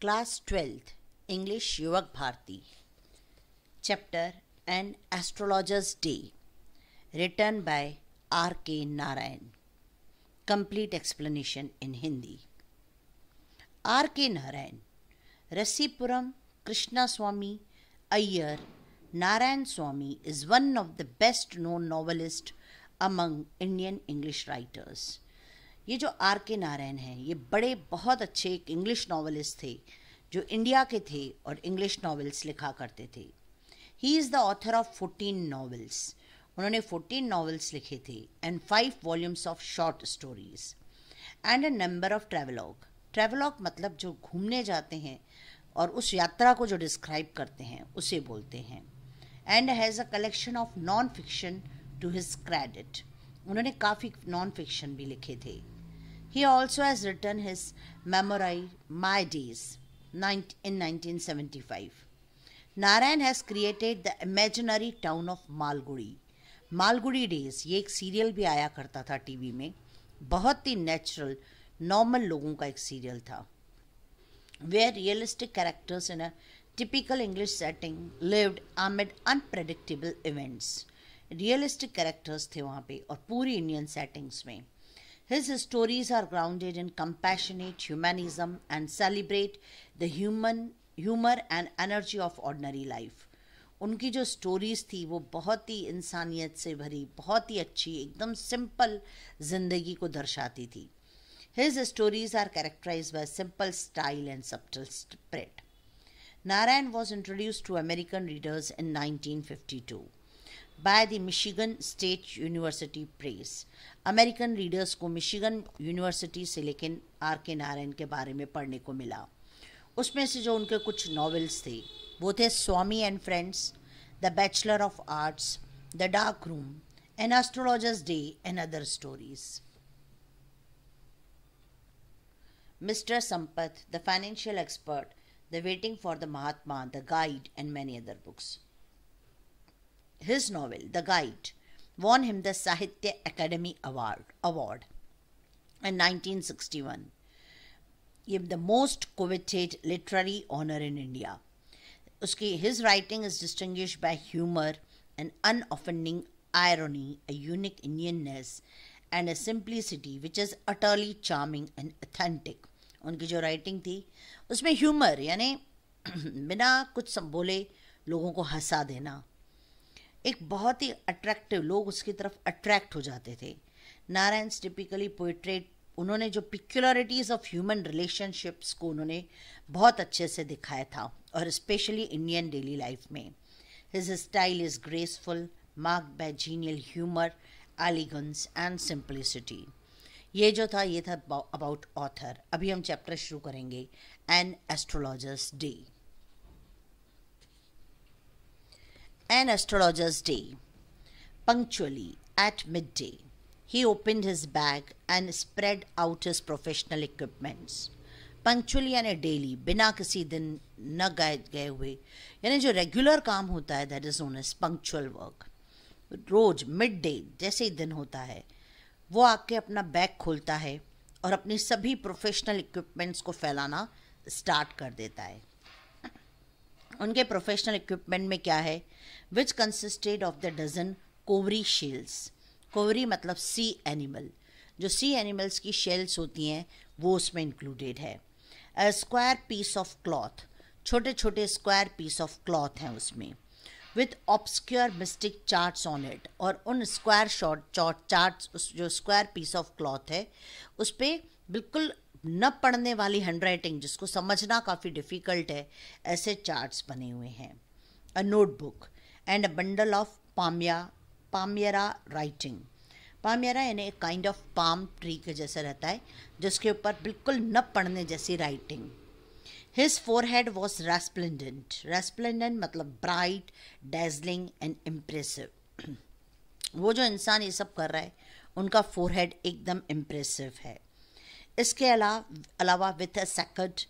Class 12th English Yuvak Bharti Chapter An Astrologer's Day Written by R.K. Narayan Complete explanation in Hindi R.K. Narayan Rasipuram Krishna Swami year. Narayan Swami is one of the best known novelists among Indian English writers. ये जो are K Narayan हैं ये बड़े बहुत अच्छे एक English novelist थे जो इंडिया के थे और इंग्लिश नावल्स लिखा करते थे he is the author of fourteen novels उन्होंने फोर्टीन नावल्स लिखे थे and five volumes of short stories and a number of travelogue travelogue मतलब जो घूमने जाते हैं और उस यात्रा को जो डिस्क्राइब करते हैं उसे बोलते हैं and has a collection of non fiction to his credit उन्होंने काफ़ी नॉन फिक्शन भी लिखे थे He also has written his memoir My Days in 1975. Narayan has created the imaginary town of Malgudi Malgudi days ये एक सीरियल भी आया करता था टीवी में बहुत ही नेचुरल नॉर्मल लोगों का एक सीरियल था where realistic characters in a typical English setting lived amid unpredictable events. Realistic characters थे वहाँ पे और पूरी इंडियन सेटिंग्स में his stories are grounded in compassionate humanism and celebrate the human humor and energy of ordinary life. उनकी जो stories थी वो बहुत ही इंसानियत से भरी बहुत ही अच्छी एकदम सिंपल जिंदगी को दर्शाती थी his stories are characterize by simple style and subtle spread Narayan was introduced to American readers in 1952. by the Michigan State University Press. American readers को मिशिगन यूनिवर्सिटी से लेकिन आर के नारायण के बारे में पढ़ने को मिला उसमें से जो उनके कुछ नॉवेल्स थे वो थे Swami and friends the bachelor of arts the dark room an astrologer's day and other stories mister Sampat the financial expert the waiting for the Mahatma the guide and many other books his novel The Guide won him the Sahitya Academy Award, Award in 1961, the most coveted literary honor in India. his writing is distinguished by humor, an unoffending irony, a unique Indianness, and a simplicity which is utterly charming and authentic. उनकी जो writing थी उसमें humour यानी बिना कुछ बोले लोगों को हंसा देना एक बहुत ही अट्रैक्टिव लोग उसकी तरफ अट्रैक्ट हो जाते थे नारायण टिपिकली पोइट्रेट उन्होंने जो पिक्युलरिटीज़ ऑफ ह्यूमन रिलेशनशिप्स को उन्होंने बहुत अच्छे से दिखाया था और स्पेशली इंडियन डेली लाइफ में his style is graceful mark by genial humour elegance and simplicity ये जो था ये था अबाउट ऑथर अभी हम चैप्टर शुरू करेंगे an astrologer's day an Astrologer's Day. Punctually, at midday, he opened his bag and spread out his professional equipments. Punctually यानी डेली बिना किसी दिन न गए गए हुए यानी जो रेगुलर काम होता है that is own as punctual work रोज मिड डे जैसे ही दिन होता है वो आके अपना बैग खोलता है और अपनी सभी प्रोफेशनल इक्विपमेंट्स को फैलाना स्टार्ट कर देता है उनके प्रोफेशनल इक्विपमेंट में क्या है which consisted of the dozen cowrie shells cowrie मतलब सी एनिमल जो सी एनिमल्स की शेल्स होती हैं वो उसमें इंक्लूडेड है स्क्वायर पीस ऑफ क्लॉथ छोटे छोटे स्क्वायर पीस ऑफ क्लॉथ हैं उसमें with obscure mystic charts on it और उन स्क्वायर शॉर्ट चार्ट चार्ट्स उस जो स्क्वायर पीस ऑफ क्लॉथ है उस पर बिल्कुल न पढ़ने वाली हैंडराइटिंग जिसको समझना काफ़ी डिफ़िकल्ट है ऐसे चार्ट्स बने हुए हैं a notebook and a bundle of palmyra palmyra writing palmyra यानी एक काइंड ऑफ पाम ट्री के जैसा रहता है जिसके ऊपर बिल्कुल न पढ़ने जैसी writing his forehead was resplendent resplendent मतलब ब्राइट डेजलिंग एंड इम्प्रेसिव वो जो इंसान ये सब कर रहा है उनका फोर हेड एकदम इम्प्रेसिव है इसके अलावा अलावा विथ अ सेकड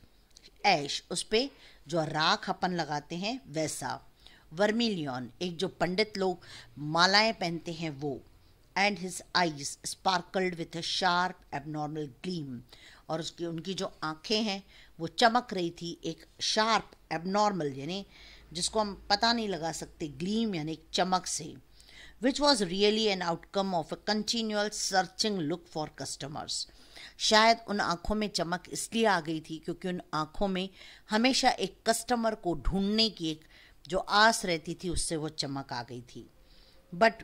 ऐश उस पर जो राख अपन लगाते हैं वैसा वर्मिलियन एक जो पंडित लोग मालाएं पहनते हैं वो and his eyes sparkled with a sharp abnormal gleam और उसकी उनकी जो आंखें हैं वो चमक रही थी एक शार्प एबनॉर्मल यानी जिसको हम पता नहीं लगा सकते ग्लीम यानी चमक से which was really an outcome of a continual searching look for customers शायद उन आँखों में चमक इसलिए आ गई थी क्योंकि उन आँखों में हमेशा एक कस्टमर को ढूंढने की एक जो आस रहती थी उससे वो चमक आ गई थी but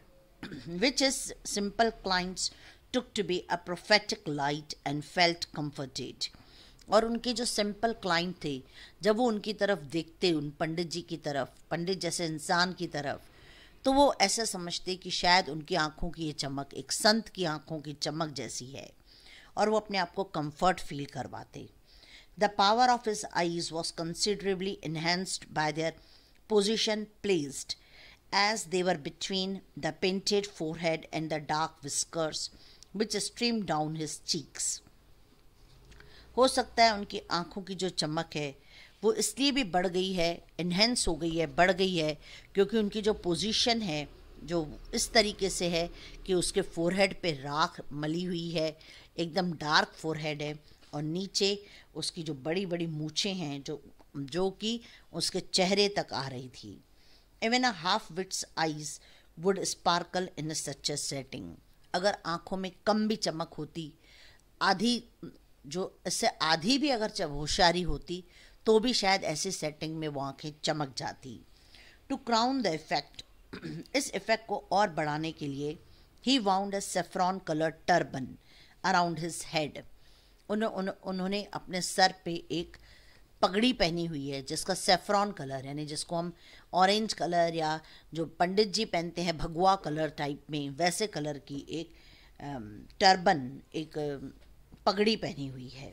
which is simple clients took to be a prophetic light and felt comforted और उनके जो सिंपल क्लाइंट थे जब वो उनकी तरफ देखते उन पंडित जी की तरफ पंडित जैसे इंसान की तरफ तो वो ऐसा समझते कि शायद उनकी आंखों की ये चमक एक संत की आंखों की चमक जैसी है और वो अपने आप को कंफर्ट फील करवाते the power of his eyes was considerably enhanced by their position placed as they were between the painted forehead and the dark whiskers which stream down his cheeks हो सकता है उनकी आंखों की जो चमक है वो इसलिए भी बढ़ गई है इन्हेंस हो गई है बढ़ गई है क्योंकि उनकी जो पोजीशन है जो इस तरीके से है कि उसके फोरहेड पे राख मली हुई है एकदम डार्क फोरहेड है और नीचे उसकी जो बड़ी बड़ी मूछें हैं जो जो कि उसके चेहरे तक आ रही थी even a half wits eyes would sparkle in such setting अगर आँखों में कम भी चमक होती आधी जो इससे आधी भी अगर जब होशियारी होती तो भी शायद ऐसी सेटिंग में वो आँखें चमक जाती टू क्राउन द इफेक्ट इस इफेक्ट को और बढ़ाने के लिए ही wound a saffron colour turban around his head उन्होंने अपने सर पे एक पगड़ी पहनी हुई है जिसका सेफ्रॉन कलर यानी जिसको हम ऑरेंज कलर या जो पंडित जी पहनते हैं भगवा कलर टाइप में वैसे कलर की एक टर्बन um, एक um, पगड़ी पहनी हुई है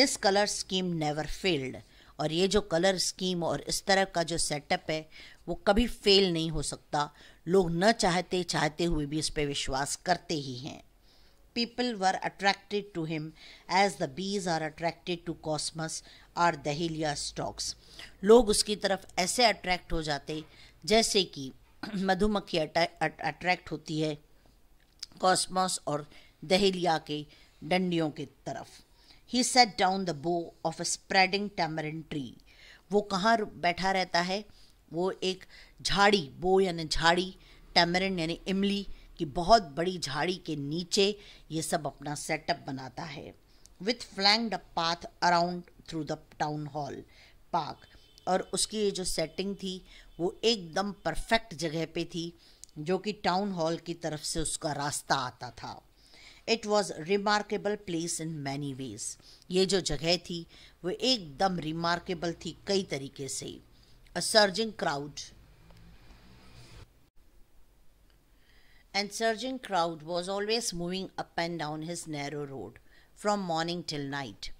this colour scheme never failed और ये जो कलर स्कीम और इस तरह का जो सेटअप है वो कभी फेल नहीं हो सकता लोग न चाहते चाहते हुए भी इस पर विश्वास करते ही हैं people were attracted to him as the bees are attracted to cosmos or dahlia stalks लोग उसकी तरफ ऐसे अट्रैक्ट हो जाते जैसे कि मधुमक्खी अट्रैक्ट होती है कॉस्मॉस और दहेलिया के डंडियों की तरफ ही set down the bough of a spreading tamarind tree वो कहाँ बैठा रहता है वो एक झाड़ी बो यानी झाड़ी टैमरिन यानी इमली कि बहुत बड़ी झाड़ी के नीचे ये सब अपना सेटअप बनाता है with flanged a path around through the town hall park और उसकी ये जो सेटिंग थी वो एकदम परफेक्ट जगह पे थी जो कि टाउन हॉल की तरफ से उसका रास्ता आता था it was remarkable place in many ways ये जो जगह थी वो एकदम रिमार्केबल थी कई तरीके से a surging crowd and surging crowd was always moving up and down his narrow road from morning till night.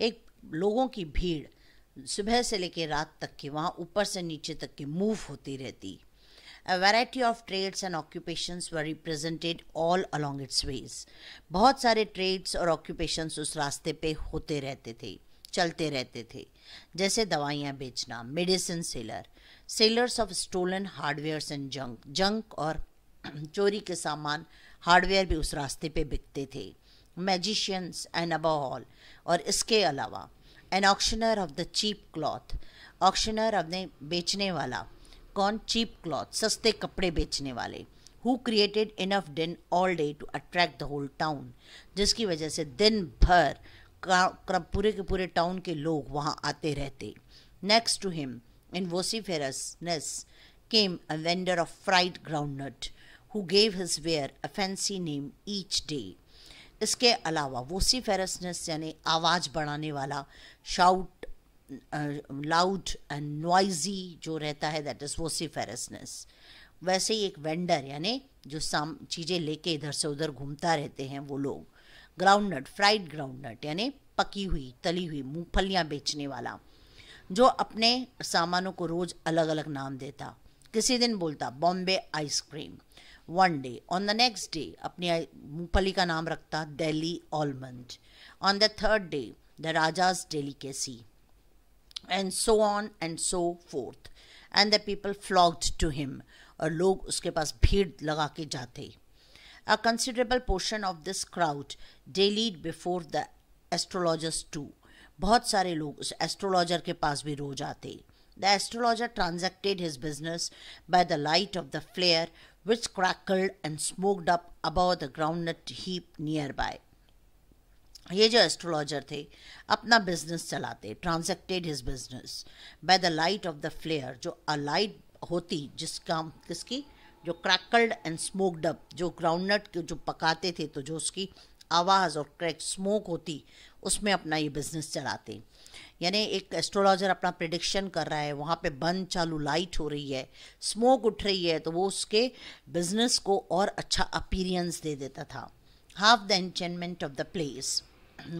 एक लोगों की भीड़ सुबह से लेकर रात तक की वहाँ ऊपर से नीचे तक की मूव होती रहती A variety of trades and occupations were represented all along its ways. बहुत सारे trades और occupations उस रास्ते पे होते रहते थे चलते रहते थे जैसे दवाइयाँ बेचना medicine seller sellers of stolen hardwares and junk junk और चोरी के सामान हार्डवेयर भी उस रास्ते पे बिकते थे मैजिशियंस एंड अब ऑल और इसके अलावा an auctioneer of the cheap cloth auctioneer अपने बेचने वाला कौन चीप क्लॉथ सस्ते कपड़े बेचने वाले who created enough din all day to attract the whole town जिसकी वजह से दिन भर पूरे के पूरे टाउन के लोग वहाँ आते रहते next to him in vociferousness came a vendor of fried groundnut who gave his ware a fancy name each day इसके अलावा वोसीफेरसनेस यानी आवाज़ बढ़ाने वाला शाउट लाउड एंड नॉइजी जो रहता है दैट इज़ वोसीफेरसनेस वैसे ही एक वेंडर यानी जो साम चीज़ें लेके इधर से उधर घूमता रहते हैं वो लोग ग्राउंडनट फ्राइड ग्राउंडनट यानी पकी हुई तली हुई मूँगफलियाँ बेचने वाला जो अपने सामानों को रोज़ अलग अलग नाम देता किसी दिन बोलता Bombay ice cream one day on the next day अपने मूंगफली का नाम रखता Delhi almond on the third day the Raja's delicacy and so on and so forth and the people flocked to him और लोग उसके पास भीड़ लगा के जाते a considerable portion of this crowd daily before the astrologer's too बहुत सारे लोग उस एस्ट्रोलॉजर के पास भी रोज आते the astrologer transacted his business by the light of the flare which crackled and smoked up above the groundnut heap nearby. ये जो एस्ट्रोलॉजर थे अपना बिजनेस चलाते transacted his business by the light of the flare जो a light होती जिसका किसकी जो क्रैकल्ड एंड स्मोक्ड अप जो ग्राउंडनट के जो पकाते थे तो जो उसकी आवाज़ और क्रैक स्मोक होती उसमें अपना ये बिजनेस चलाते यानी एक एस्ट्रोलॉजर अपना प्रिडिक्शन कर रहा है वहाँ पे बंद चालू लाइट हो रही है स्मोक उठ रही है तो वो उसके बिजनेस को और अच्छा अपीरियंस दे देता था half the enchantment of the place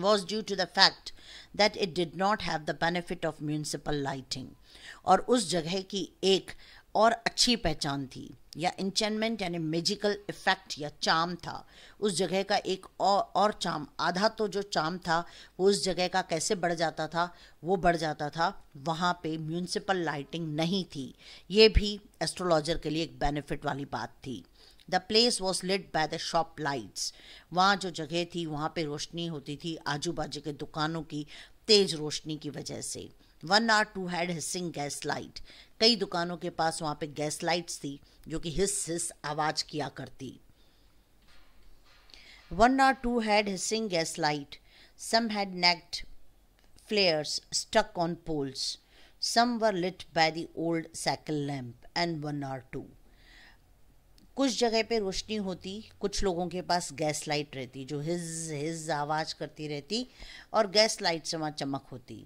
was due to the fact that it did not have the benefit of municipal lighting और उस जगह की एक और अच्छी पहचान थी या इंचनमेंट यानी मेजिकल इफेक्ट या चाम था उस जगह का एक और और चाम आधा तो जो चाम था वो उस जगह का कैसे बढ़ जाता था वो बढ़ जाता था वहाँ पे म्यूनसिपल लाइटिंग नहीं थी ये भी एस्ट्रोलॉजर के लिए एक बेनिफिट वाली बात थी the place was lit by the shop lights वहाँ जो जगह थी वहाँ पे रोशनी होती थी आजू बाजू के दुकानों की तेज़ रोशनी की वजह से one or two had hissing gas light कई दुकानों के पास वहाँ पे गैस लाइट्स थी जो कि हिस हिस आवाज़ किया करती one or two had hissing gas light some had naked flares stuck on poles some were lit by the old cycle lamp and one or two कुछ जगह पे रोशनी होती कुछ लोगों के पास गैस लाइट रहती जो हिज हिज आवाज़ करती रहती और गैस लाइट से वहाँ चमक होती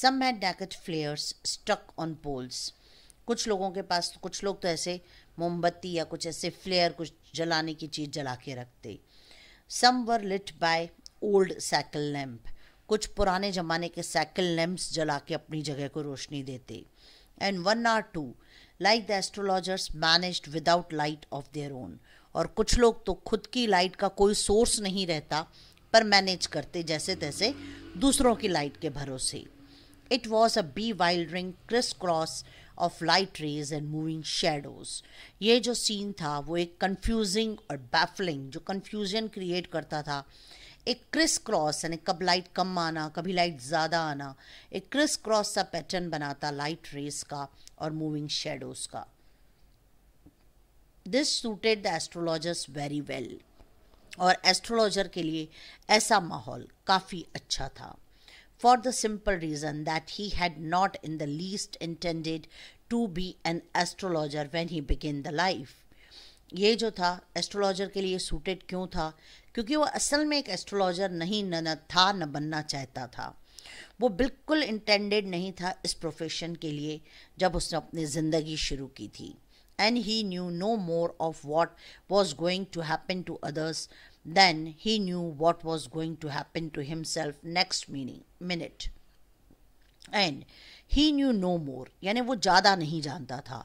सम हैड डैकेट फ्लेयर्स स्टक ऑन पोल्स कुछ लोगों के पास कुछ लोग तो ऐसे मोमबत्ती या कुछ ऐसे फ्लेयर कुछ जलाने की चीज़ जला के रखते some were lit by old cycle lamp कुछ पुराने ज़माने के साइकिल लैम्प्स जला के अपनी जगह को रोशनी देते and one or two like the astrologer's manage without light of their own और कुछ लोग तो खुद की लाइट का कोई सोर्स नहीं रहता पर मैनेज करते जैसे तैसे दूसरों की लाइट के भरोसे It was a bewildering crisscross of light rays and moving shadows ये जो सीन था वो एक कन्फ्यूजिंग और बैफलिंग जो कन्फ्यूजन क्रिएट करता था एक क्रिस क्रॉस यानी कब लाइट कम आना कभी लाइट ज़्यादा आना एक क्रिस क्रॉस सा पैटर्न बनाता लाइट रेस का और मूविंग शेडोज का this suited the astrologer's very well और एस्ट्रोलॉजर के लिए ऐसा माहौल काफ़ी अच्छा था for the simple reason that he had not in the least intended to be an astrologer when he began the life. ये जो था astrologer के लिए suited क्यों था? क्योंकि वो असल में एक astrologer नहीं न था न बनना चाहता था. वो बिल्कुल intended नहीं था इस profession के लिए जब उसने अपनी ज़िंदगी शुरू की थी. And he knew no more of what was going to happen to others. Then he knew what was going to happen to himself next meaning, minute. And he knew no more यानी वो ज़्यादा नहीं जानता था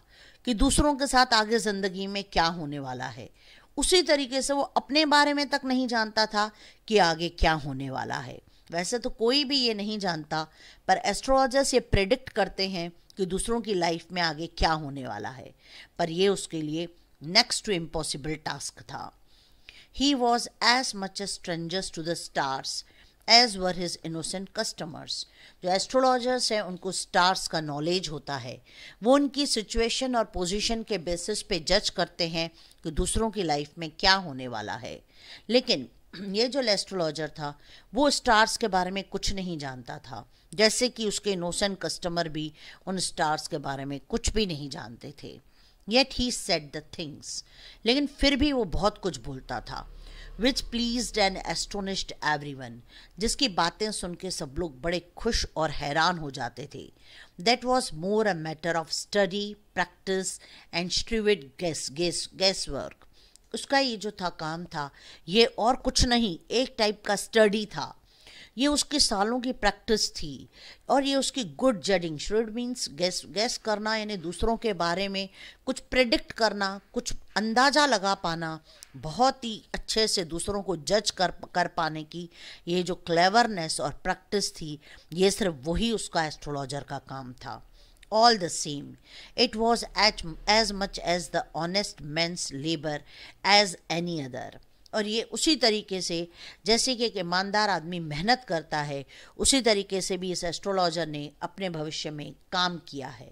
कि दूसरों के साथ आगे ज़िंदगी में क्या होने वाला है उसी तरीके से वो अपने बारे में तक नहीं जानता था कि आगे क्या होने वाला है वैसे तो कोई भी ये नहीं जानता पर एस्ट्रोलॉजर्स ये प्रेडिक्ट करते हैं कि दूसरों की लाइफ में आगे क्या होने वाला है पर यह उसके लिए नेक्स्ट टू इम्पॉसिबल टास्क था He was as much as strangers to the stars as were his innocent customers जो एस्ट्रोलॉजर्स हैं उनको स्टार्स का नॉलेज होता है वो उनकी सिचुएशन और पोजीशन के बेसिस पे जज करते हैं कि दूसरों की लाइफ में क्या होने वाला है लेकिन ये जो एस्ट्रोलॉजर था वो स्टार्स के बारे में कुछ नहीं जानता था जैसे कि उसके इनोसेंट कस्टमर भी उन स्टार्स के बारे में कुछ भी नहीं जानते थे येट ही सेट द थिंग्स लेकिन फिर भी वो बहुत कुछ बोलता था which pleased and astonished everyone जिसकी बातें सुन के सब लोग बड़े खुश और हैरान हो जाते थे that was more a matter of study practice and shrewd guess guess guess work उसका ये जो था काम था ये और कुछ नहीं एक टाइप का स्टडी था ये उसके सालों की प्रैक्टिस थी और ये उसकी good judging should means guess guess करना यानी दूसरों के बारे में कुछ प्रिडिक्ट करना कुछ अंदाज़ा लगा पाना बहुत ही अच्छे से दूसरों को जज कर कर पाने की ये जो क्लेवरनेस और प्रैक्टिस थी ये सिर्फ वही उसका एस्ट्रोलॉजर का काम था all the same it was as as much as the honest man's labour as any other और ये उसी तरीके से जैसे कि एक ईमानदार आदमी मेहनत करता है उसी तरीके से भी इस एस्ट्रोलॉजर ने अपने भविष्य में काम किया है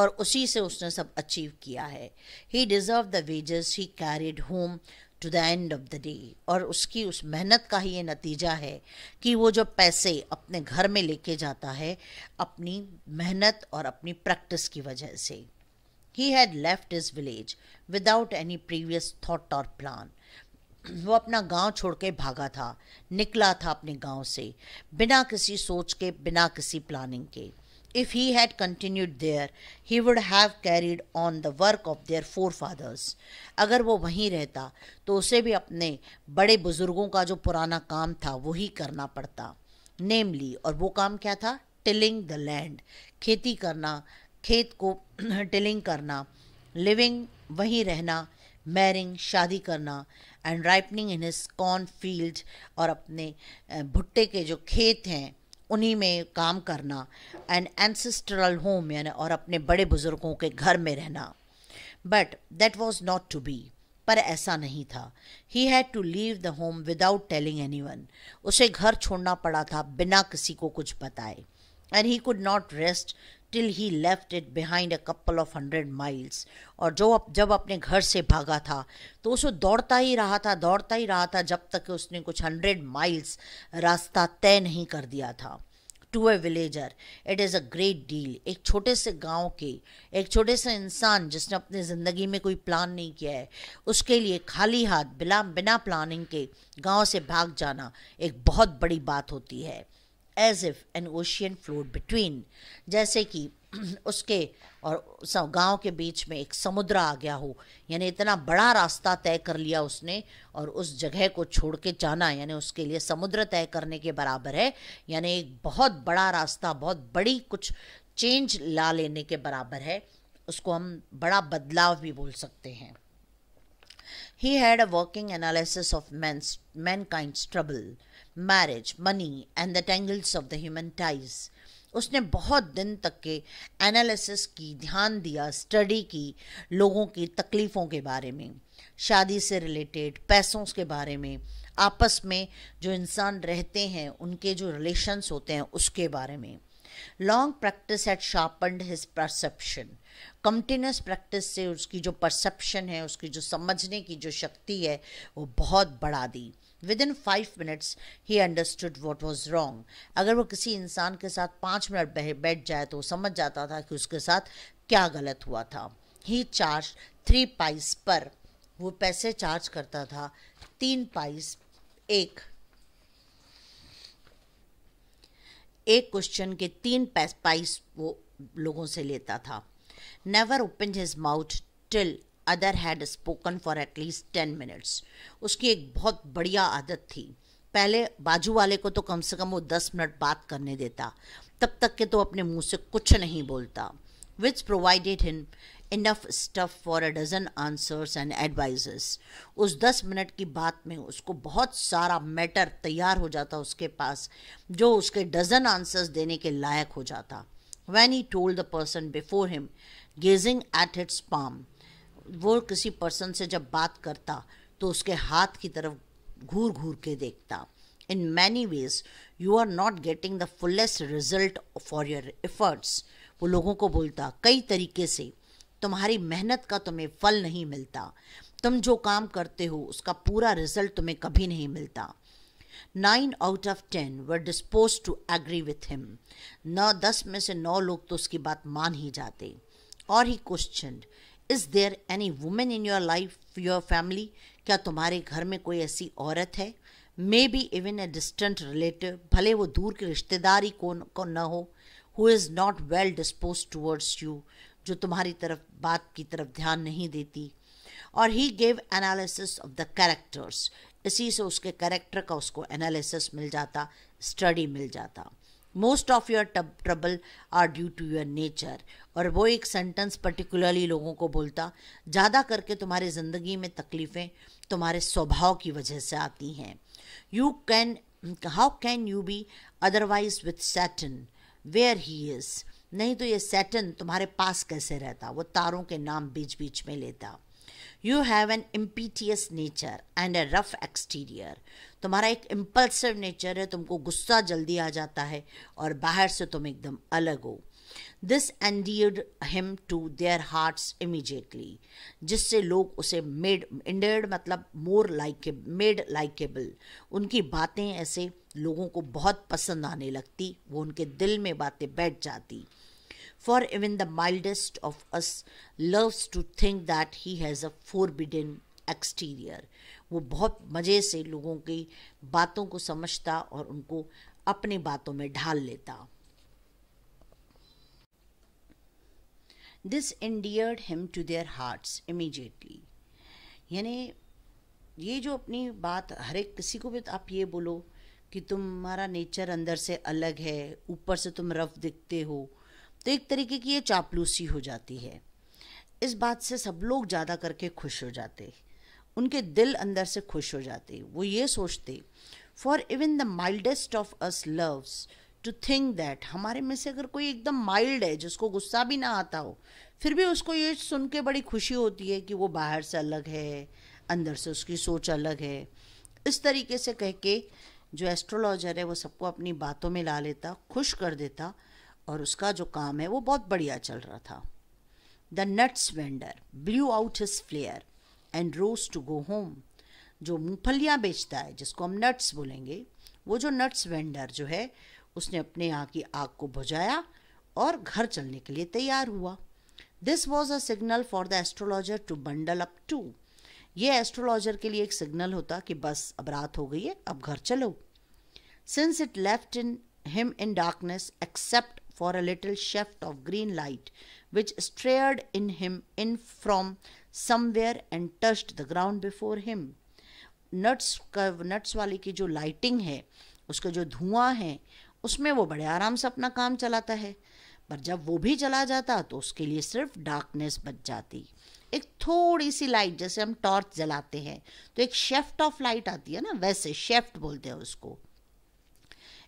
और उसी से उसने सब अचीव किया है he deserve the wages he carried home to the end of the day और उसकी उस मेहनत का ही ये नतीजा है कि वो जो पैसे अपने घर में लेके जाता है अपनी मेहनत और अपनी प्रैक्टिस की वजह से he had left his village without any previous thought और प्लान वो अपना गांव छोड़ के भागा था निकला था अपने गांव से बिना किसी सोच के बिना किसी प्लानिंग के if he had continued there he would have carried on the work of their forefathers अगर वो वहीं रहता तो उसे भी अपने बड़े बुजुर्गों का जो पुराना काम था वही करना पड़ता नेमली और वो काम क्या था टिलिंग द लैंड खेती करना खेत को टिलिंग करना लिविंग वहीं रहना मैरिंग शादी करना and ripening in his corn field और अपने भुट्टे के जो खेत हैं उन्हीं में काम करना एंड एंसेस्ट्रल होम यानी और अपने बड़े बुज़ुर्गों के घर में रहना but that was not to be पर ऐसा नहीं था he had to leave the home without telling anyone उसे घर छोड़ना पड़ा था बिना किसी को कुछ बताए and he could not rest till he left it behind a couple of hundred miles और जो अब जब अपने घर से भागा था तो उसे दौड़ता ही रहा था दौड़ता ही रहा था जब तक उसने कुछ हंड्रेड माइल्स रास्ता तय नहीं कर दिया था to a villager it is a great deal एक छोटे से गांव के एक छोटे से इंसान जिसने अपनी ज़िंदगी में कोई प्लान नहीं किया है उसके लिए खाली हाथ बिना बिना प्लानिंग के गांव से भाग जाना एक बहुत बड़ी बात होती है as if an ocean flowed between जैसे कि उसके और गांव के बीच में एक समुद्र आ गया हो यानी इतना बड़ा रास्ता तय कर लिया उसने और उस जगह को छोड़ के जाना यानी उसके लिए समुद्र तय करने के बराबर है यानी एक बहुत बड़ा रास्ता बहुत बड़ी कुछ चेंज ला लेने के बराबर है उसको हम बड़ा बदलाव भी बोल सकते हैं he had a working analysis of man mankind trouble marriage money and the tangles of the human ties उसने बहुत दिन तक के एनालिसिस की ध्यान दिया स्टडी की लोगों की तकलीफ़ों के बारे में शादी से रिलेटेड पैसों के बारे में आपस में जो इंसान रहते हैं उनके जो रिलेशंस होते हैं उसके बारे में long practice had sharpened his perception continuous practice से उसकी जो परसेप्शन है उसकी जो समझने की जो शक्ति है वो बहुत बढ़ा दी within five minutes he understood what was wrong अगर वो किसी इंसान के साथ पाँच मिनट बैठ जाए तो समझ जाता था कि उसके साथ क्या गलत हुआ था ही चार्ज थ्री पाइस पर वो पैसे चार्ज करता था तीन पाइस एक एक क्वेश्चन के तीन पाइस वो लोगों से लेता था never open his mouth till other had spoken for at least ten minutes उसकी एक बहुत बढ़िया आदत थी पहले बाजू वाले को तो कम से कम वो दस मिनट बात करने देता तब तक के तो अपने मुंह से कुछ नहीं बोलता which provided him enough stuff for a dozen answers and advisers उस दस मिनट की बात में उसको बहुत सारा मैटर तैयार हो जाता उसके पास जो उसके डजन आंसर्स देने के लायक हो जाता when he told the person before him gazing at its palm वो किसी पर्सन से जब बात करता तो उसके हाथ की तरफ घूर घूर के देखता in many ways you are not getting the fullest result for your efforts वो लोगों को बोलता कई तरीके से तुम्हारी मेहनत का तुम्हें फल नहीं मिलता तुम जो काम करते हो उसका पूरा रिजल्ट तुम्हें कभी नहीं मिलता nine out of ten were dispose to agree with him नौ दस में से नौ लोग तो उसकी बात मान ही जाते और he question is there any women in your life your family क्या तुम्हारे घर में कोई ऐसी औरत है may be even a distant relative भले वो दूर के रिश्तेदार ही कौन को न हो who is not well dispose towards you जो तुम्हारी तरफ बात की तरफ ध्यान नहीं देती और he gave analysis of the characters इसी से उसके कैरेक्टर का उसको एनालिसिस मिल जाता स्टडी मिल जाता most of your trouble are due to your nature और वो एक सेंटेंस पर्टिकुलरली लोगों को बोलता ज़्यादा करके तुम्हारी ज़िंदगी में तकलीफ़ें तुम्हारे स्वभाव की वजह से आती हैं you can how can you be otherwise with Saturn where he is नहीं तो ये सैटन तुम्हारे पास कैसे रहता वो तारों के नाम बीच बीच में लेता you have an impetuous nature and a rough exterior तुम्हारा एक इम्पल्सिव नेचर है तुमको गुस्सा जल्दी आ जाता है और बाहर से तुम एकदम अलग हो this endeared him to their hearts immediately जिससे लोग उसे मेड इंडेड मतलब मोर लाइक मेड लाइकेबल उनकी बातें ऐसे लोगों को बहुत पसंद आने लगती वो उनके दिल में बातें बैठ जाती for even the mildest of us loves to think that he has a forbidden exterior वो बहुत मज़े से लोगों की बातों को समझता और उनको अपनी बातों में ढाल लेता this endeared him to their hearts immediately यानी ये जो अपनी बात हर एक किसी को भी आप ये बोलो कि तुम्हारा नेचर अंदर से अलग है ऊपर से तुम रफ दिखते हो तो एक तरीके की ये चापलूसी हो जाती है इस बात से सब लोग ज़्यादा करके खुश हो जाते हैं उनके दिल अंदर से खुश हो जाते वो ये सोचते for even the mildest of us loves to think that हमारे में से अगर कोई एकदम माइल्ड है जिसको गुस्सा भी ना आता हो फिर भी उसको ये सुन के बड़ी खुशी होती है कि वो बाहर से अलग है अंदर से उसकी सोच अलग है इस तरीके से कह के जो एस्ट्रोलॉजर है वो सबको अपनी बातों में ला लेता खुश कर देता और उसका जो काम है वो बहुत बढ़िया चल रहा था the nuts vendor blew out his flare and rose to go home जो मूँगफलियाँ बेचता है जिसको हम नट्स बोलेंगे वो जो नट्स वेंडर जो है उसने अपने यहाँ की आग को बुझाया और घर चलने के लिए तैयार हुआ this was a signal for the astrologer to bundle up too ये एस्ट्रोलॉजर के लिए एक सिग्नल होता कि बस अब रात हो गई है अब घर चलो since it left in him in darkness except for a little shaft of green light which stared in him in from somewhere and touched the ground before him nuts का नट्स वाली की जो लाइटिंग है उसका जो धुआं है उसमें वो बड़े आराम से अपना काम चलाता है पर जब वो भी चला जाता तो उसके लिए सिर्फ डार्कनेस बच जाती एक थोड़ी सी लाइट जैसे हम टॉर्च जलाते हैं तो एक शेफ्ट ऑफ लाइट आती है ना वैसे शेफ्ट बोलते हैं उसको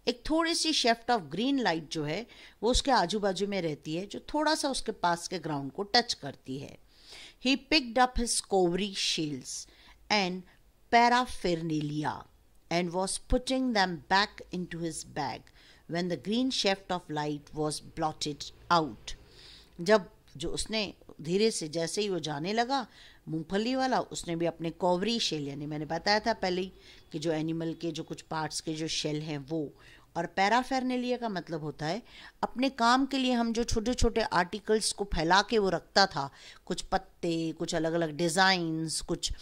एक थोड़ी सी शेफ्ट ऑफ ग्रीन लाइट जो है वो उसके आजू बाजू में रहती है जो थोड़ा सा उसके पास के ग्राउंड को टच करती है he picked up his cowrie shells and and was putting them back into his bag when the green shaft of light was blotted out जब जो उसने धीरे से जैसे ही वो जाने लगा मूंगफली वाला उसने भी अपने कॉवरी शेल यानी मैंने बताया था पहले ही कि जो एनिमल के जो कुछ पार्ट्स के जो शेल हैं वो और पैराफेरनेलिया का मतलब होता है अपने काम के लिए हम जो छोटे छोटे आर्टिकल्स को फैला के वो रखता था कुछ पत्ते कुछ अलग अलग डिज़ाइंस कुछ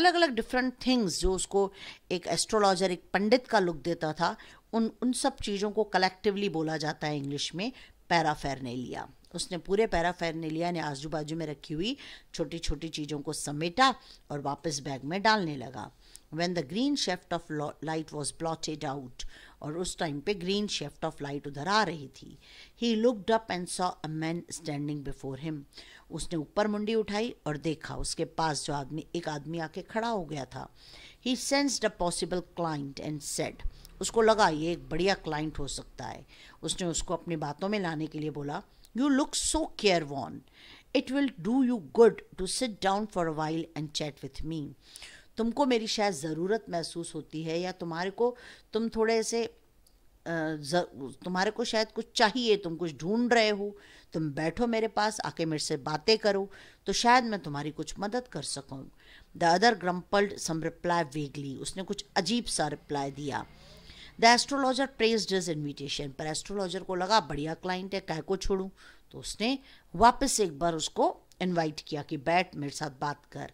अलग अलग डिफरेंट थिंग्स जो उसको एक एस्ट्रोलॉजर एक पंडित का लुक देता था उन उन सब चीज़ों को कलेक्टिवली बोला जाता है इंग्लिश में पैराफेरनेलिया उसने पूरे पैराफेरनेलिया ने आजू बाजू में रखी हुई छोटी छोटी चीज़ों को समेटा और वापस बैग में डालने लगा when the green shaft of light was blotted out और उस टाइम पे ग्रीन शेफ्ट ऑफ लाइट उधर आ रही थी he looked up and saw a man standing before him उसने ऊपर मुंडी उठाई और देखा उसके पास जो आदमी एक आदमी आके खड़ा हो गया था he sensed a possible client and said उसको लगा ये एक बढ़िया क्लाइंट हो सकता है उसने उसको अपनी बातों में लाने के लिए बोला You look so careworn. It will do you good to sit down for a while and chat with me. तुमको मेरी शायद ज़रूरत महसूस होती है या तुम्हारे को तुम थोड़े से तुम्हारे को शायद कुछ चाहिए तुम कुछ ढूंढ रहे हो तुम बैठो मेरे पास आके मेरे से बातें करो तो शायद मैं तुम्हारी कुछ मदद कर सकूँ the other grumbled some reply vaguely उसने कुछ अजीब सा रिप्लाई दिया the astrologer press his invitation पर एस्ट्रोलॉजर को लगा बढ़िया क्लाइंट है कह को छोड़ूँ तो उसने वापस एक बार उसको इनवाइट किया कि बैठ मेरे साथ बात कर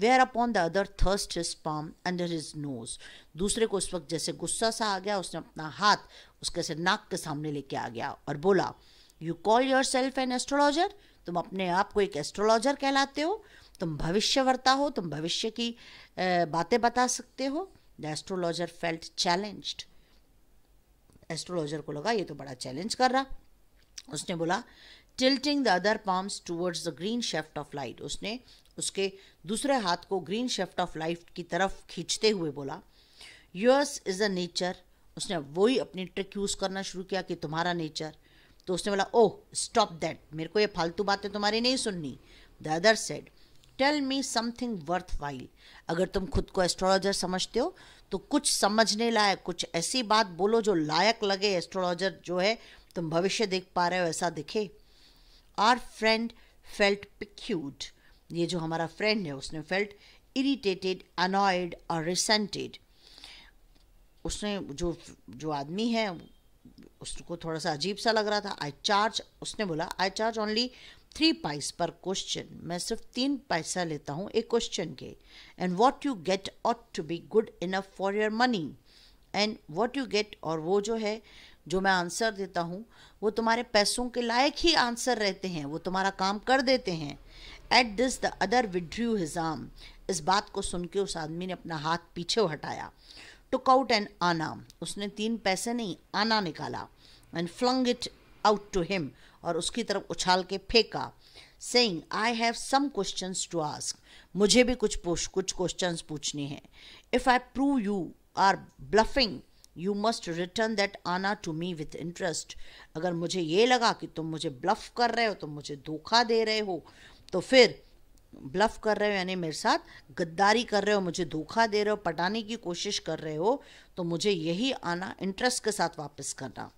whereupon the other thrust his palm under his nose दूसरे को उस वक्त जैसे गुस्सा सा आ गया उसने अपना हाथ उसके से नाक के सामने लेके आ गया और बोला you call yourself an astrologer तुम अपने आप को एक एस्ट्रोलॉजर कहलाते हो तुम भविष्यवर्ता हो तुम भविष्य की बातें बता सकते हो the astrologer felt challenged astrologer को लगा ये तो बड़ा चैलेंज कर रहा उसने बोला tilting the other palms towards the green shaft of light उसने उसके दूसरे हाथ को ग्रीन शेफ्ट ऑफ लाइफ की तरफ खींचते हुए बोला यूर्स इज़ अ नेचर उसने वही अपनी ट्रिक यूज़ करना शुरू किया कि तुम्हारा नेचर तो उसने बोला ओह स्टॉप दैट मेरे को ये फालतू बातें तुम्हारी नहीं सुननी the other said tell me something worthwhile अगर तुम खुद को एस्ट्रोलॉजर समझते हो तो कुछ समझने लायक कुछ ऐसी बात बोलो जो लायक लगे एस्ट्रोलॉजर जो है तुम भविष्य देख पा रहे हो ऐसा दिखे आर फ्रेंड फेल्ट पिक्यूड ये जो हमारा फ्रेंड है उसने फेल्ट इरिटेटेड अनॉयड और रिसेंटेड उसने जो जो आदमी है उसको थोड़ा सा अजीब सा लग रहा था आई चार्ज उसने बोला I charge only three pice per question मैं सिर्फ तीन पैसा लेता हूँ एक क्वेश्चन के and what you get ought to be good enough for your money and what you get और वो जो है जो मैं आंसर देता हूँ वो तुम्हारे पैसों के लायक ही आंसर रहते हैं वो तुम्हारा काम कर देते हैं at this the other withdrew his arm इस बात को सुन के उस आदमी ने अपना हाथ पीछे हटाया टुक आउट एंड आना उसने तीन पैसे नहीं आना निकाला and flung it out to him और उसकी तरफ उछाल के फेंका saying I have some question to ask मुझे भी कुछ पूछ कुछ क्वेश्चन पूछने हैं if I prove you are bluffing you must return that anna to me with interest अगर मुझे ये लगा कि तुम मुझे ब्लफ कर रहे हो तुम मुझे धोखा दे रहे हो तो फिर ब्लफ कर रहे हो यानी मेरे साथ गद्दारी कर रहे हो मुझे धोखा दे रहे हो पटाने की कोशिश कर रहे हो तो मुझे यही आना इंटरेस्ट के साथ वापस करना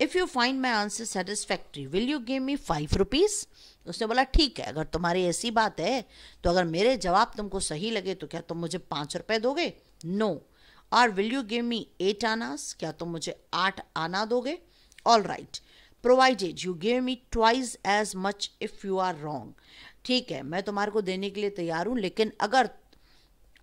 if you find my answer satisfactory will you give me five rupees उसने बोला ठीक है अगर तुम्हारी ऐसी बात है तो अगर मेरे जवाब तुमको सही लगे तो क्या तुम मुझे पाँच रुपये दोगे नो और will you give me eight annas क्या तुम मुझे आठ आना दोगे all right provided you give me twice as much if you are wrong ठीक है मैं तुम्हारे को देने के लिए तैयार हूँ लेकिन अगर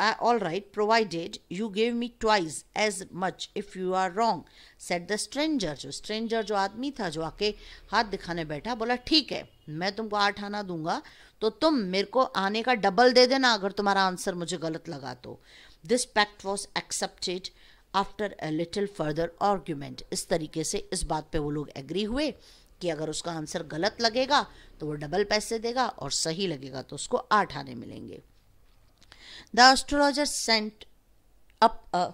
uh, all right provided you gave me twice as much if you are wrong said the stranger जो stranger जो आदमी था जो आके हाथ दिखाने बैठा बोला ठीक है मैं तुमको आठ आना दूंगा तो तुम मेरे को आने का डबल दे देना अगर तुम्हारा आंसर मुझे गलत लगा तो this pact was accepted after a little further argument इस तरीके से इस बात पे वो लोग एग्री हुए कि अगर उसका आंसर गलत लगेगा तो वो डबल पैसे देगा और सही लगेगा तो उसको आठ आने मिलेंगे The astrologer sent up a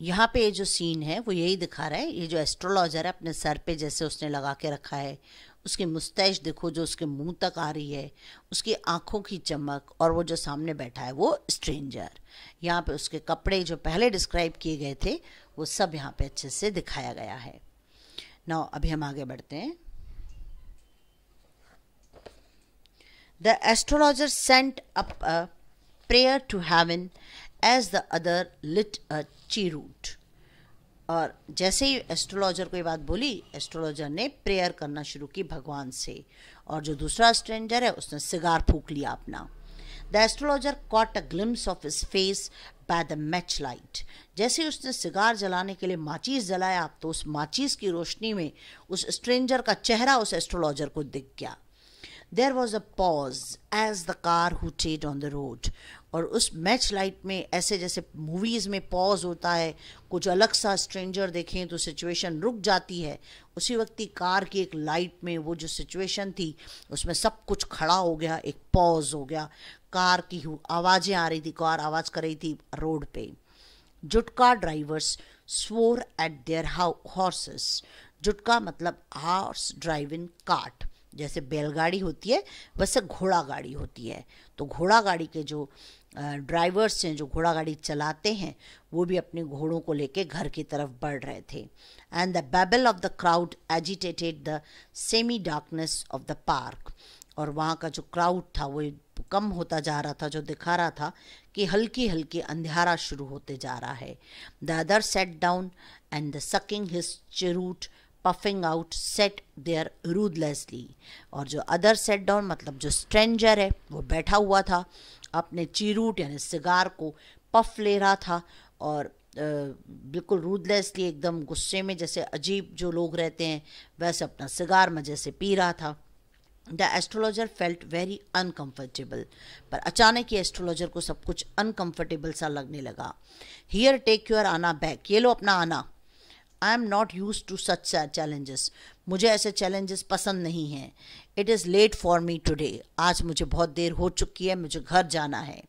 यहाँ पे जो सीन है वो यही दिखा रहा है ये जो एस्ट्रोलॉजर है अपने सर पे जैसे उसने लगा के रखा है उसकी मुस्तैश देखो जो उसके मुंह तक आ रही है उसकी आंखों की चमक और वो जो सामने बैठा है वो स्ट्रेंजर यहाँ पे उसके कपड़े जो पहले डिस्क्राइब किए गए थे वो सब यहाँ पे अच्छे से दिखाया गया है ना अभी हम आगे बढ़ते हैं The astrologer sent up a prayer to heaven as the other lit a cheroot. और जैसे ही एस्ट्रोलॉजर को ये बात बोली एस्ट्रोलॉजर ने प्रेयर करना शुरू की भगवान से और जो दूसरा स्ट्रेंजर है उसने सिगार फूक लिया अपना the astrologer caught a glimpse of his face by the match light जैसे ही उसने सिगार जलाने के लिए माचिस जलाया तो उस माचिस की रोशनी में उस स्ट्रेंजर का चेहरा उस एस्ट्रोलॉजर को दिख गया there was a pause as the car hooted on the road और उस मैच लाइट में ऐसे जैसे मूवीज़ में पॉज होता है कुछ अलग सा स्ट्रेंजर देखें तो सिचुएशन रुक जाती है उसी वक्त ही कार की एक लाइट में वो जो सिचुएशन थी उसमें सब कुछ खड़ा हो गया एक पॉज हो गया कार की आवाज़ें आ रही थी कार आवाज़ कर रही थी रोड पे jutka drivers swore at their how horses jutka मतलब हॉर्स ड्राइविंग कार्ट जैसे बैलगाड़ी होती है वैसे घोड़ा गाड़ी होती है तो घोड़ा गाड़ी के जो ड्राइवर्स हैं जो घोड़ा गाड़ी चलाते हैं वो भी अपने घोड़ों को लेके घर की तरफ बढ़ रहे थे and the babble of the crowd agitated the semi darkness of the park और वहाँ का जो क्राउड था वो कम होता जा रहा था जो दिखा रहा था कि हल्की हल्की अंधेरा शुरू होते जा रहा है the other sat down and the sucking his cheroot puffing out sat there ruthlessly और जो अदर सेट डाउन मतलब जो स्ट्रेंजर है वो बैठा हुआ था अपने चीरूट यानी सिगार को पफ ले रहा था और बिल्कुल रूदलेसली एकदम गुस्से में जैसे अजीब जो लोग रहते हैं वैसे अपना सिगार मजे से पी रहा था the astrologer felt very uncomfortable पर अचानक ही एस्ट्रोलॉजर को सब कुछ अनकम्फर्टेबल सा लगने लगा here take your anna back ये लो अपना आना I am not use to such challenges मुझे ऐसे चैलेंजेस पसंद नहीं हैं it is late for me today आज मुझे बहुत देर हो चुकी है मुझे घर जाना है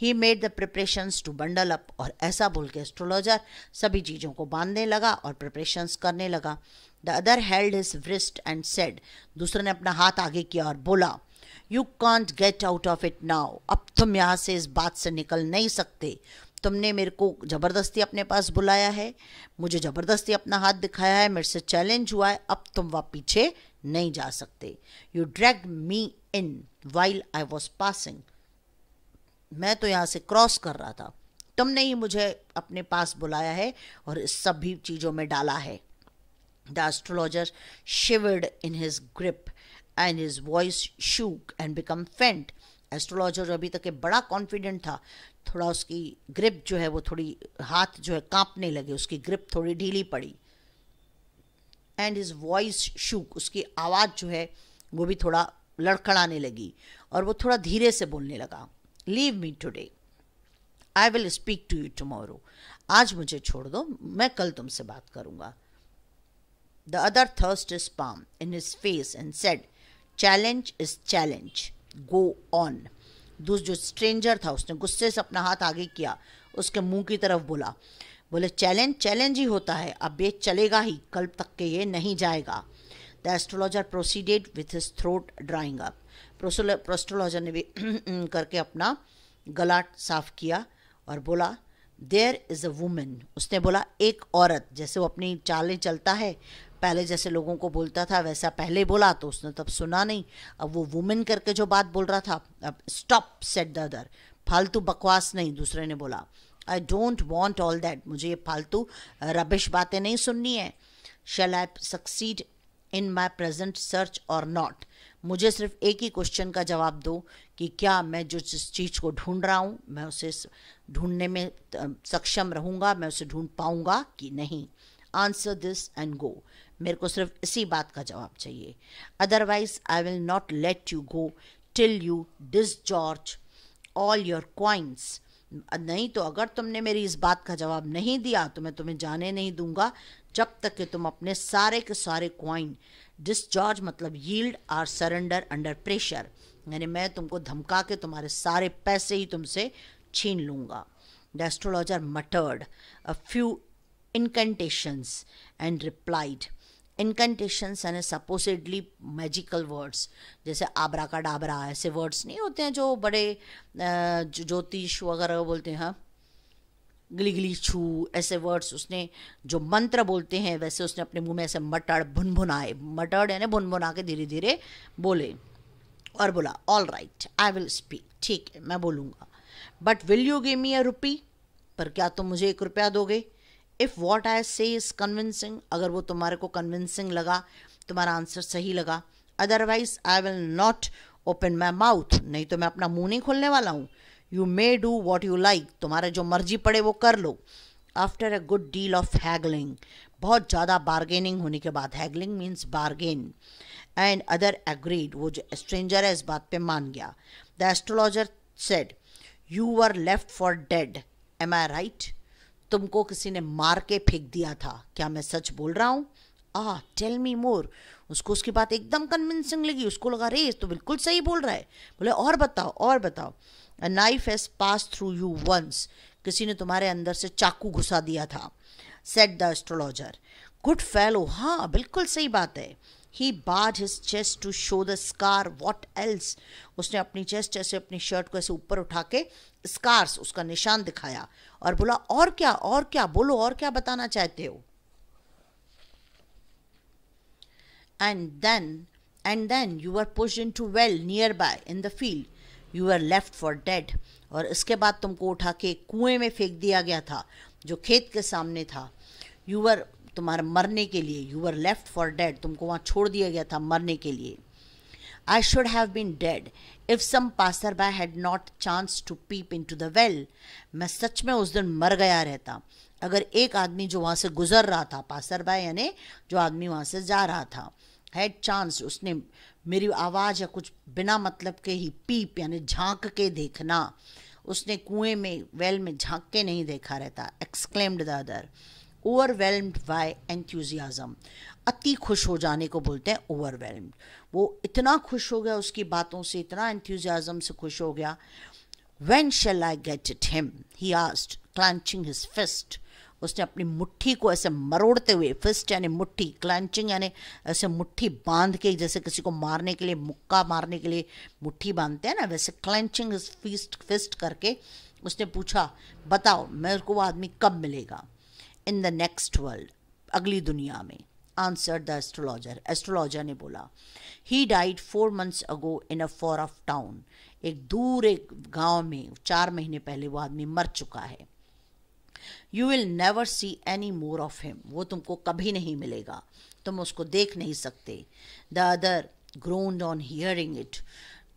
he made the preparations to bundle up और ऐसा बोल के एस्ट्रोलॉजर सभी चीज़ों को बांधने लगा और प्रिपरेशंस करने लगा the other held his wrist and said दूसरे ने अपना हाथ आगे किया और बोला you can't get out of it now अब तुम यहाँ से इस बात से निकल नहीं सकते तुमने मेरे को ज़बरदस्ती अपने पास बुलाया है मुझे ज़बरदस्ती अपना हाथ दिखाया है मेरे से चैलेंज हुआ है अब तुम वह पीछे नहीं जा सकते you drag me in while I was passing मैं तो यहाँ से क्रॉस कर रहा था तुमने ही मुझे अपने पास बुलाया है और इस सभी चीज़ों में डाला है the astrologer shivered in his grip and his voice shook and become faint astrologer अभी तक बड़ा कॉन्फिडेंट था थोड़ा उसकी ग्रिप जो है वो थोड़ी हाथ जो है कांपने लगे उसकी ग्रिप थोड़ी ढीली पड़ी एंड हिज वॉइस शूक उसकी आवाज़ जो है वो भी थोड़ा लड़खड़ाने लगी और वो थोड़ा धीरे से बोलने लगा leave me today I will speak to you tomorrow आज मुझे छोड़ दो मैं कल तुमसे बात करूँगा the other thrust his palm in his face and said challenge is challenge go on दूस जो स्ट्रेंजर था उसने गुस्से से अपना हाथ आगे किया उसके मुंह की तरफ बोला बोले चैलेंज चैलेंज ही होता है अब ये चलेगा ही कल तक के ये नहीं जाएगा the astrologer proceeded with his throat drying up astrologer ने भी करके अपना गला साफ किया और बोला देयर इज़ अ वुमेन उसने बोला एक औरत जैसे वो अपनी चालें चलता है पहले जैसे लोगों को बोलता था वैसा पहले बोला तो उसने तब सुना नहीं अब वो वुमेन करके जो बात बोल रहा था अब स्टॉप सेट द अदर फालतू बकवास नहीं दूसरे ने बोला I don't want all that मुझे ये फालतू रबिश बातें नहीं सुननी है shall I succeed in my present search or not मुझे सिर्फ एक ही क्वेश्चन का जवाब दो कि क्या मैं जो जिस चीज़ को ढूंढ रहा हूँ मैं उसे ढूंढने में सक्षम रहूँगा मैं उसे ढूंढ पाऊँगा कि नहीं आंसर दिस एंड गो मेरे को सिर्फ इसी बात का जवाब चाहिए otherwise I will not let you go till you gorge all your coins नहीं तो अगर तुमने मेरी इस बात का जवाब नहीं दिया तो मैं तुम्हें जाने नहीं दूंगा जब तक कि तुम अपने सारे के सारे क्वाइन डिस्चार्ज मतलब yield or surrender under pressure यानी मैं तुमको धमका के तुम्हारे सारे पैसे ही तुमसे छीन लूंगा the astrologer muttered a few incantations and replied incantations यानी supposedly मैजिकल वर्ड्स जैसे आबरा का डाबरा ऐसे वर्ड्स नहीं होते हैं जो बड़े ज्योतिष वगैरह बोलते हैं हाँ? गिली गिली छू ऐसे वर्ड्स उसने जो मंत्र बोलते हैं वैसे उसने अपने मुंह में ऐसे मटर भुनभुनाए मटर यानी भुनभुना के धीरे धीरे बोले और बोला all right I will speak ठीक है मैं बोलूँगा but will you give me a rupee पर क्या तुम मुझे एक रुपया दोगे इफ़ वॉट आई से इज़ कन्विंसिंग अगर वो तुम्हारे को कन्विंसिंग लगा तुम्हारा आंसर सही लगा otherwise I will not open my mouth नहीं तो मैं अपना मुंह नहीं खोलने वाला हूँ you may do what you like तुम्हारा जो मर्जी पड़े वो कर लो after a good deal of haggling बहुत ज़्यादा बार्गेनिंग होने के बाद haggling means bargain and other agreed वो जो स्ट्रेंजर है इस बात पर मान गया the astrologer said you are left for dead am I right तुमको किसी ने मार के फेंक दिया था क्या मैं सच बोल रहा हूँ आ टेल मी मोर उसको उसकी बात एकदम कन्विंसिंग लगी उसको लगा रे तो बिल्कुल सही बोल रहा है बोले और बताओ और बताओ a knife has pass through you once किसी ने तुम्हारे अंदर से चाकू घुसा दिया था said the astrologer good fellow हाँ बिल्कुल सही बात है he bared his chest to show the scar what else उसने अपनी चेस्ट ऐसे अपनी शर्ट को ऐसे ऊपर उठा के स्कार्स उसका निशान दिखाया और बोला और क्या और क्या बोलो और क्या बताना चाहते हो and then and then you are push into well nearby in the field you are left for dead और इसके बाद तुमको उठा के कुएं में फेंक दिया गया था जो खेत के सामने था यू आर तुम्हारे मरने के लिए you are left for dead तुमको वहाँ छोड़ दिया गया था मरने के लिए I should have been dead if some passerby had not chanced to peep into the well. मैं सच में उस दिन मर गया रहता अगर एक आदमी जो वहाँ से गुजर रहा था पासरबाई यानी जो आदमी वहाँ से जा रहा था हैड चांस उसने मेरी आवाज़ या कुछ बिना मतलब के ही पीप यानी झांक के देखना उसने कुएं में वेल में झांक के नहीं देखा रहता exclaimed the other overwhelmed by enthusiasm अति खुश हो जाने को बोलते हैं ओवरवेलम्ड वो इतना खुश हो गया उसकी बातों से इतना एंथ्यूजियाज़म से खुश हो गया when shall I get at him he asked clenching his fist उसने अपनी मुट्ठी को ऐसे मरोड़ते हुए फिस्ट यानी मुट्ठी क्लैंचिंग यानी ऐसे मुट्ठी बांध के जैसे किसी को मारने के लिए मुक्का मारने के लिए मुट्ठी बांधते हैं ना वैसे क्लैंचिंग फिस्ट फिस्ट करके उसने पूछा बताओ मेरे को वो आदमी कब मिलेगा इन द नेक्स्ट वर्ल्ड अगली दुनिया में आंसर द एस्ट्रोलॉजर एस्ट्रोलॉजर ने बोला he died four months ago in a far off town एक दूर एक गांव में चार महीने पहले वो आदमी मर चुका है you will never see any more of him वो तुमको कभी नहीं मिलेगा तुम उसको देख नहीं सकते the other groaned on hearing it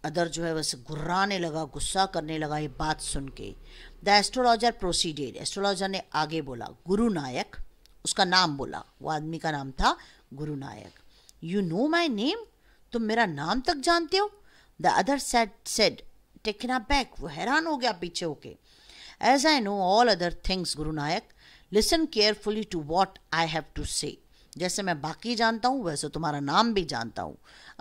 other जो है वैसे गुर्राने लगा गुस्सा करने लगा ये बात सुन के द एस्ट्रोलॉजर प्रोसीडेड एस्ट्रोलॉजर ने आगे बोला गुरु नायक उसका नाम बोला वो आदमी का नाम था Guru Nayak you know my name तुम मेरा नाम तक जानते हो the other said said taken aback वो हैरान हो गया पीछे होके as I know all other things Guru Nayak listen carefully to what I have to say जैसे मैं बाकी जानता हूँ वैसे तुम्हारा नाम भी जानता हूँ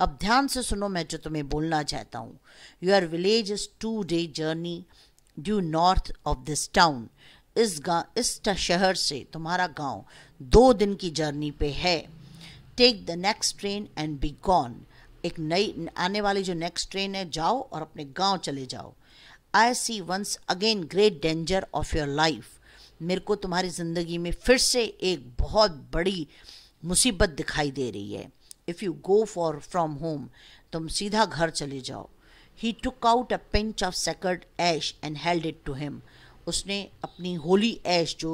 अब ध्यान से सुनो मैं जो तुम्हें बोलना चाहता हूँ your village is two day journey due north of this town इस गा इस शहर से तुम्हारा गांव दो दिन की जर्नी पे है take the next train and be gone एक नई आने वाली जो नेक्स्ट ट्रेन है जाओ और अपने गांव चले जाओ I see once again great danger of your life मेरे को तुम्हारी ज़िंदगी में फिर से एक बहुत बड़ी मुसीबत दिखाई दे रही है if you go forth from home तुम सीधा घर चले जाओ he took out a pinch of sacred ash and held it to him उसने अपनी होली ऐश जो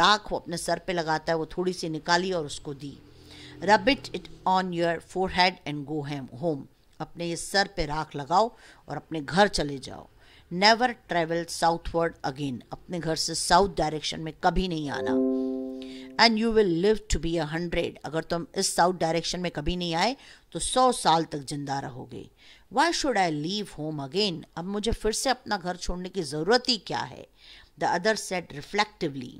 राख वो अपने सर पे लगाता है वो थोड़ी सी निकाली और उसको दी rub it it on your forehead and go हैम होम अपने ये सर पे राख लगाओ और अपने घर चले जाओ नेवर ट्रेवल साउथवर्ड अगेन अपने घर से साउथ डायरेक्शन में कभी नहीं आना and you will live to be a hundred अगर तुम इस साउथ डायरेक्शन में कभी नहीं आए तो सौ साल तक जिंदा रहोगे why should I leave home again अब मुझे फिर से अपना घर छोड़ने की ज़रूरत ही क्या है the other said reflectively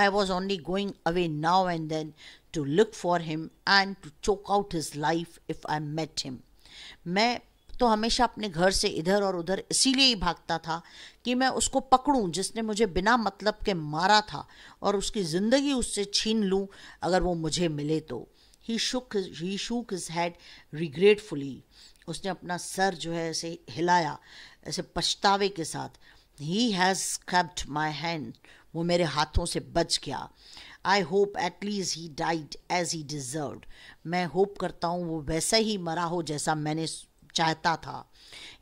I was only going away now and then to look for him and to choke out his life if I met him. मैं तो हमेशा अपने घर से इधर और उधर इसीलिए ही भागता था कि मैं उसको पकड़ूं जिसने मुझे बिना मतलब के मारा था और उसकी ज़िंदगी उससे छीन लूं अगर वो मुझे मिले तो he shook he shook his head regretfully उसने अपना सर जो है ऐसे हिलाया ऐसे पछतावे के साथ he has escaped my hand वो मेरे हाथों से बच गया I hope at least he died as he deserved मैं होप करता हूँ वो वैसा ही मरा हो जैसा मैंने चाहता था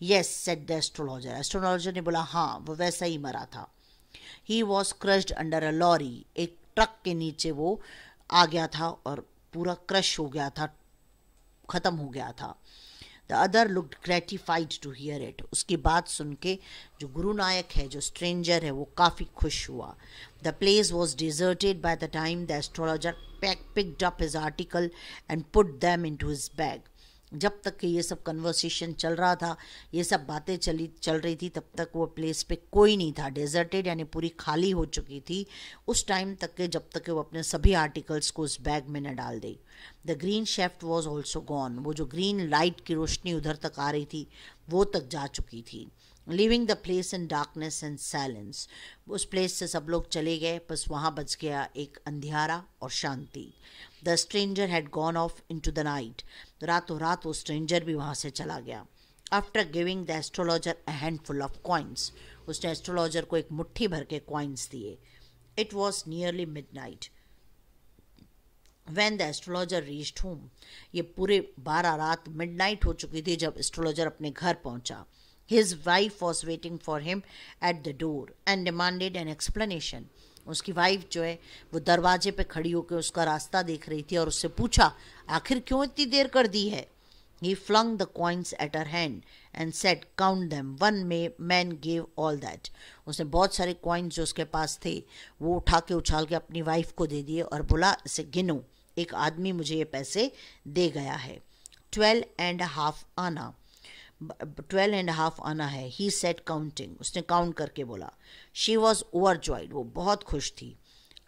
yes said the astrologer astrologer ने बोला हाँ वो वैसा ही मरा था he was crushed under a lorry एक ट्रक के नीचे वो आ गया था और पूरा क्रश हो गया था ख़त्म हो गया था the other looked gratified to hear it उसकी बात सुन के जो गुरु नायक है जो स्ट्रेंजर है वो काफ़ी खुश हुआ the place was deserted by the time the astrologer pack up his article and put them into his bag जब तक कि ये सब कन्वर्सेशन चल रहा था ये सब बातें चली चल रही थी तब तक वो प्लेस पे कोई नहीं था डेजर्टेड यानी पूरी खाली हो चुकी थी उस टाइम तक के जब तक कि वो अपने सभी आर्टिकल्स को उस बैग में न डाल दे the green shaft was also gone वो जो ग्रीन लाइट की रोशनी उधर तक आ रही थी वो तक जा चुकी थी leaving the place in darkness and silence उस प्लेस से सब लोग चले गए बस वहाँ बच गया एक अंधियारा और शांति the stranger had gone off into the night रातों रात वो स्ट्रेंजर भी वहाँ से चला गया after giving the astrologer a handful of coins उसने एस्ट्रोलॉजर को एक मुट्ठी भर के कॉइन्स दिए it was nearly midnight when the astrologer reached home ये पूरे बारह रात मिड नाइट हो चुकी थी जब एस्ट्रोलॉजर अपने घर पहुँचा his wife was waiting for him at the door and demanded an explanation उसकी वाइफ जो है वो दरवाजे पे खड़ी होकर उसका रास्ता देख रही थी और उससे पूछा आखिर क्यों इतनी देर कर दी है he flung the coins at her hand and said count them one मे मैन गेव ऑल दैट उसने बहुत सारे कॉइन्स जो उसके पास थे वो उठा के उछाल के अपनी वाइफ को दे दिए और बोला इसे गिनो एक आदमी मुझे ये पैसे दे गया है twelve and half anna twelve and half anna है ही सेट काउंटिंग उसने काउंट करके बोला शी वॉज ओवर ज्वाइड वो बहुत खुश थी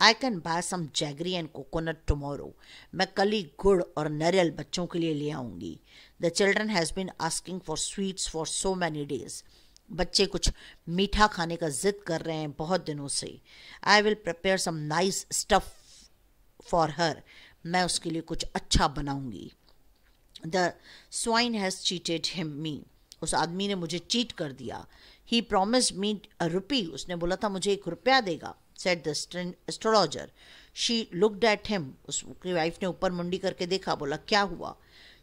I can buy some jaggery and coconut tomorrow मैं कल ही गुड़ और नरियल बच्चों के लिए ले आऊँगी the children has been asking for sweets for so many days बच्चे कुछ मीठा खाने का जिद कर रहे हैं बहुत दिनों से I will prepare some nice stuff for her मैं उसके लिए कुछ अच्छा बनाऊँगी the swine has cheated him me उस आदमी ने मुझे चीट कर दिया ही प्रोमिस मी अ रुपी उसने बोला था मुझे एक रुपया देगा said the astrologer she look at him उसकी वाइफ ने ऊपर मुंडी करके देखा बोला क्या हुआ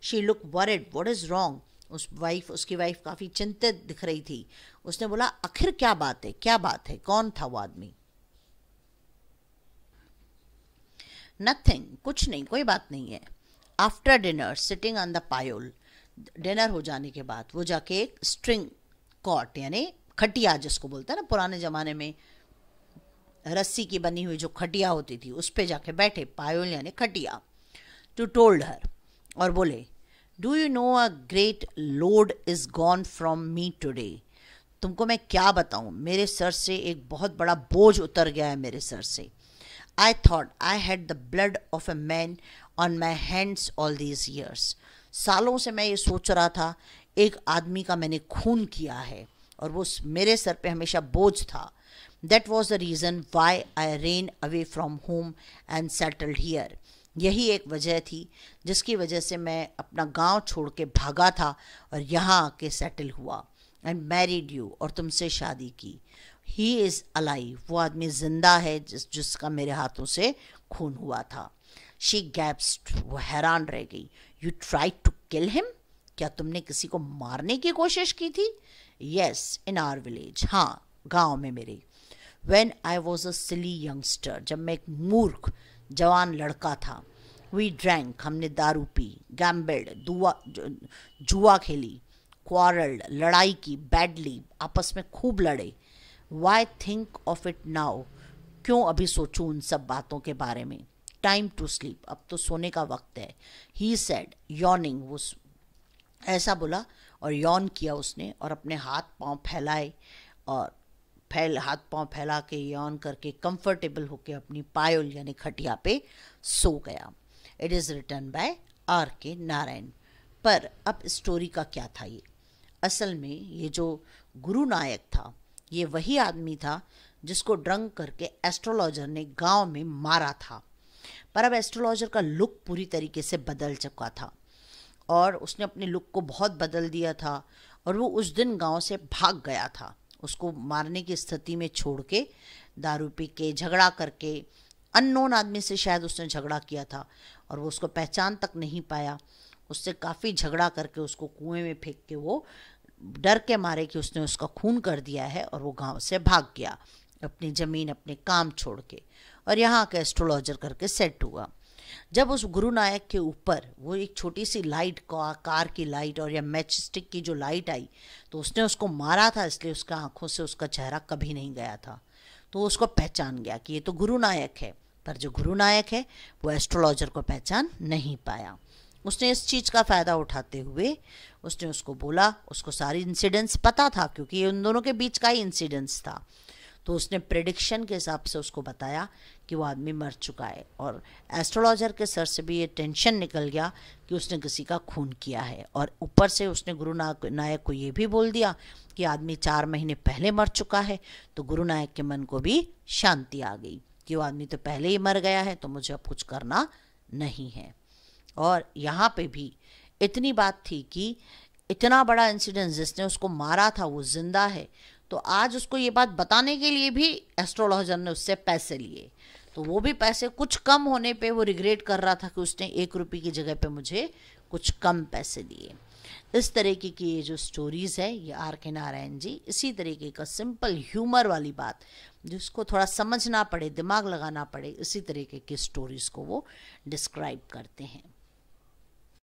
she look worried what is wrong उस वाइफ उसकी वाइफ काफ़ी चिंतित दिख रही थी उसने बोला आखिर क्या बात है क्या बात है कौन था वो आदमी नथिंग कुछ नहीं कोई बात नहीं है after dinner sitting on the pyol dinner हो जाने के बाद वो जाके एक स्ट्रिंग कॉट यानी खटिया जिसको बोलते हैं ना पुराने ज़माने में रस्सी की बनी हुई जो खटिया होती थी उस पर जाके बैठे पायोल यानी खटिया टू टोल्ड हर और बोले do you know a great load is gone from me today तुमको मैं क्या बताऊँ मेरे सर से एक बहुत बड़ा बोझ उतर गया है मेरे सर से I thought I had the blood of a man on my hands all these years सालों से मैं ये सोच रहा था एक आदमी का मैंने खून किया है और वो मेरे सर पे हमेशा बोझ था that was the reason why I ran away from home and settled here यही एक वजह थी जिसकी वजह से मैं अपना गांव छोड़ के भागा था और यहाँ आके सेटल हुआ एंड मैरिड यू और तुमसे शादी की ही इज़ अलाइव वो आदमी ज़िंदा है जिस जिसका मेरे हाथों से खून हुआ था शी गैप्स वो हैरान रह गई you try to kill him क्या तुमने किसी को मारने की कोशिश की थी यस इन आर विलेज हाँ गांव में मेरे when I was a silly youngster जब मैं एक मूर्ख जवान लड़का था वी ड्रैंक हमने दारू पी गैम्बल्ड दुआ जुआ खेली क्वारल्ड लड़ाई की बैडली आपस में खूब लड़े why think of it now क्यों अभी सोचूं उन सब बातों के बारे में टाइम टू स्लीप अब तो सोने का वक्त है ही सेड यॉनिंग वो ऐसा बोला और यौन किया उसने और अपने हाथ पांव फैलाए और फैल हाथ पांव फैला के यौन करके कंफर्टेबल होके अपनी पायल यानी खटिया पे सो गया it is written by R K Narayan पर अब स्टोरी का क्या था ये असल में ये जो गुरु नायक था ये वही आदमी था जिसको ड्रंक करके एस्ट्रोलॉजर ने गांव में मारा था पर अब एस्ट्रोलॉजर का लुक पूरी तरीके से बदल चुका था और उसने अपने लुक को बहुत बदल दिया था और वो उस दिन गांव से भाग गया था उसको मारने की स्थिति में छोड़ के दारू पी के झगड़ा करके अननोन आदमी से शायद उसने झगड़ा किया था और वो उसको पहचान तक नहीं पाया उससे काफ़ी झगड़ा करके उसको कुएं में फेंक के वो डर के मारे कि उसने उसका खून कर दिया है और वो गांव से भाग गया अपनी ज़मीन अपने काम छोड़ के और यहाँ का एस्ट्रोलॉजर करके सेट हुआ जब उस गुरु नायक के ऊपर वो एक छोटी सी लाइट कार की लाइट और या मैच स्टिक की जो लाइट आई तो उसने उसको मारा था इसलिए उसका आंखों से उसका चेहरा कभी नहीं गया था तो उसको पहचान गया कि ये तो गुरु नायक है पर जो गुरु नायक है वो एस्ट्रोलॉजर को पहचान नहीं पाया उसने इस चीज़ का फ़ायदा उठाते हुए उसने उसको बोला उसको सारी इंसिडेंट्स पता था क्योंकि ये उन दोनों के बीच का ही इंसिडेंट्स था तो उसने प्रिडिक्शन के हिसाब से उसको बताया कि वो आदमी मर चुका है और एस्ट्रोलॉजर के सर से भी ये टेंशन निकल गया कि उसने किसी का खून किया है और ऊपर से उसने गुरु नायक को ये भी बोल दिया कि आदमी चार महीने पहले मर चुका है तो गुरु नायक के मन को भी शांति आ गई कि वो आदमी तो पहले ही मर गया है तो मुझे अब कुछ करना नहीं है और यहाँ पे भी इतनी बात थी कि इतना बड़ा इंसिडेंस जिसने उसको मारा था वो जिंदा है तो आज उसको ये बात बताने के लिए भी एस्ट्रोलॉजर ने उससे पैसे लिए तो वो भी पैसे कुछ कम होने पे वो रिग्रेट कर रहा था कि उसने एक रुपये की जगह पे मुझे कुछ कम पैसे दिए इस तरीके की ये जो स्टोरीज़ है ये आर के नारायण जी इसी तरीके का सिंपल ह्यूमर वाली बात जिसको थोड़ा समझना पड़े दिमाग लगाना पड़े इसी तरीके की स्टोरीज़ को वो डिस्क्राइब करते हैं